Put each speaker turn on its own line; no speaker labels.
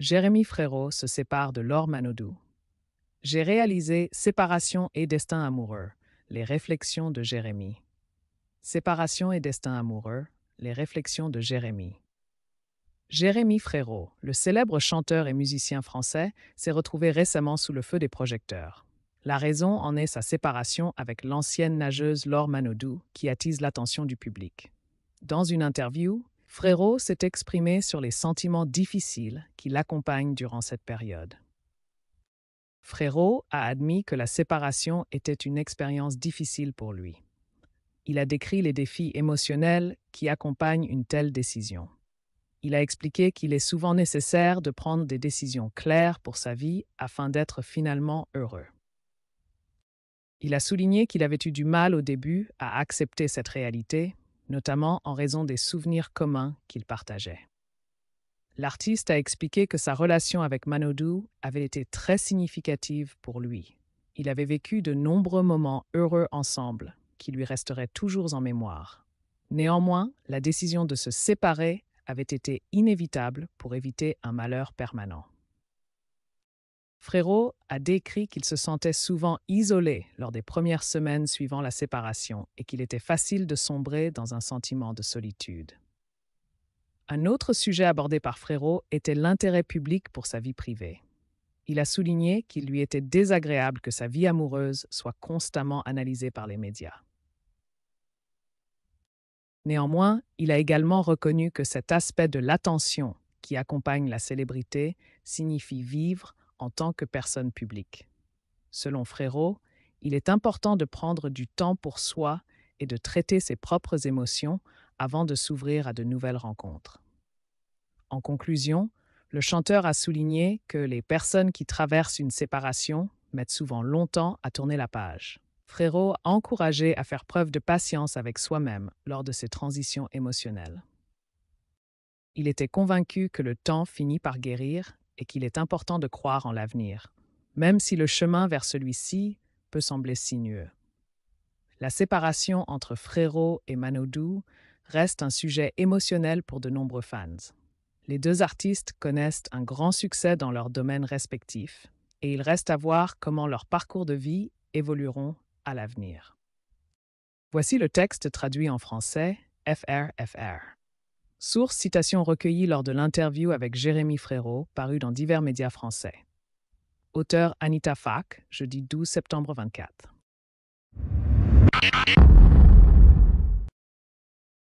Jérémy Frérot se sépare de Laure Manodou. J'ai réalisé Séparation et destin amoureux, les réflexions de Jérémy. Séparation et destin amoureux, les réflexions de Jérémy. Jérémy Frérot, le célèbre chanteur et musicien français, s'est retrouvé récemment sous le feu des projecteurs. La raison en est sa séparation avec l'ancienne nageuse Laure Manodou, qui attise l'attention du public. Dans une interview, Frérot s'est exprimé sur les sentiments difficiles qui l'accompagnent durant cette période. Frérot a admis que la séparation était une expérience difficile pour lui. Il a décrit les défis émotionnels qui accompagnent une telle décision. Il a expliqué qu'il est souvent nécessaire de prendre des décisions claires pour sa vie afin d'être finalement heureux. Il a souligné qu'il avait eu du mal au début à accepter cette réalité, notamment en raison des souvenirs communs qu'ils partageaient. L'artiste a expliqué que sa relation avec Manodou avait été très significative pour lui. Il avait vécu de nombreux moments heureux ensemble qui lui resteraient toujours en mémoire. Néanmoins, la décision de se séparer avait été inévitable pour éviter un malheur permanent. Frérot a décrit qu'il se sentait souvent isolé lors des premières semaines suivant la séparation et qu'il était facile de sombrer dans un sentiment de solitude. Un autre sujet abordé par Frérot était l'intérêt public pour sa vie privée. Il a souligné qu'il lui était désagréable que sa vie amoureuse soit constamment analysée par les médias. Néanmoins, il a également reconnu que cet aspect de l'attention qui accompagne la célébrité signifie vivre en tant que personne publique. Selon Frérot, il est important de prendre du temps pour soi et de traiter ses propres émotions avant de s'ouvrir à de nouvelles rencontres. En conclusion, le chanteur a souligné que les personnes qui traversent une séparation mettent souvent longtemps à tourner la page. Frérot a encouragé à faire preuve de patience avec soi-même lors de ces transitions émotionnelles. Il était convaincu que le temps finit par guérir et qu'il est important de croire en l'avenir, même si le chemin vers celui-ci peut sembler sinueux. La séparation entre Frérot et Manodou reste un sujet émotionnel pour de nombreux fans. Les deux artistes connaissent un grand succès dans leurs domaines respectifs, et il reste à voir comment leurs parcours de vie évolueront à l'avenir. Voici le texte traduit en français FRFR. Source citation recueillie lors de l'interview avec Jérémy Frérot, paru dans divers médias français. Auteur Anita Fak. jeudi 12 septembre 24.